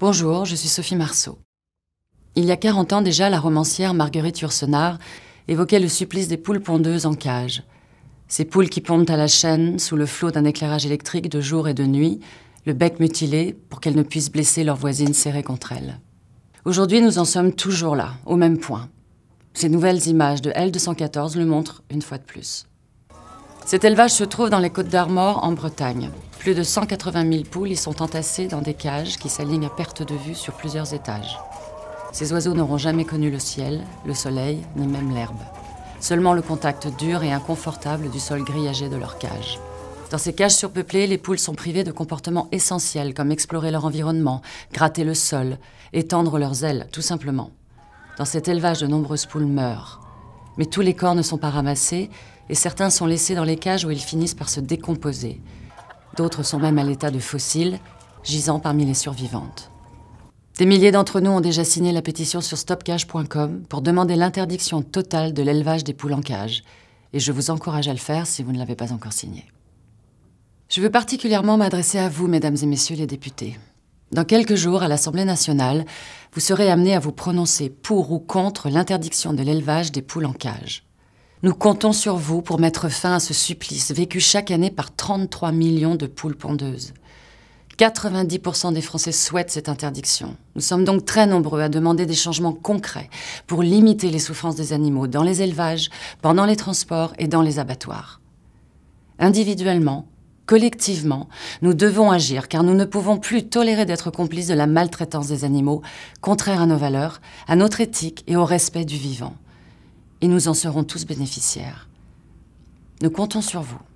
Bonjour, je suis Sophie Marceau. Il y a 40 ans déjà, la romancière Marguerite Yourcenar évoquait le supplice des poules pondeuses en cage. Ces poules qui pondent à la chaîne, sous le flot d'un éclairage électrique de jour et de nuit, le bec mutilé pour qu'elles ne puissent blesser leurs voisines serrées contre elles. Aujourd'hui, nous en sommes toujours là, au même point. Ces nouvelles images de L214 le montrent une fois de plus. Cet élevage se trouve dans les Côtes d'Armor, en Bretagne. Plus de 180 000 poules y sont entassées dans des cages qui s'alignent à perte de vue sur plusieurs étages. Ces oiseaux n'auront jamais connu le ciel, le soleil, ni même l'herbe. Seulement le contact dur et inconfortable du sol grillagé de leur cage. Dans ces cages surpeuplées, les poules sont privées de comportements essentiels comme explorer leur environnement, gratter le sol, étendre leurs ailes, tout simplement. Dans cet élevage, de nombreuses poules meurent. Mais tous les corps ne sont pas ramassés et certains sont laissés dans les cages où ils finissent par se décomposer. D'autres sont même à l'état de fossiles, gisant parmi les survivantes. Des milliers d'entre nous ont déjà signé la pétition sur stopcage.com pour demander l'interdiction totale de l'élevage des poules en cage, et je vous encourage à le faire si vous ne l'avez pas encore signé. Je veux particulièrement m'adresser à vous, mesdames et messieurs les députés. Dans quelques jours, à l'Assemblée nationale, vous serez amenés à vous prononcer pour ou contre l'interdiction de l'élevage des poules en cage. Nous comptons sur vous pour mettre fin à ce supplice vécu chaque année par 33 millions de poules pondeuses. 90% des Français souhaitent cette interdiction. Nous sommes donc très nombreux à demander des changements concrets pour limiter les souffrances des animaux dans les élevages, pendant les transports et dans les abattoirs. Individuellement, collectivement, nous devons agir car nous ne pouvons plus tolérer d'être complices de la maltraitance des animaux, contraire à nos valeurs, à notre éthique et au respect du vivant et nous en serons tous bénéficiaires. Nous comptons sur vous.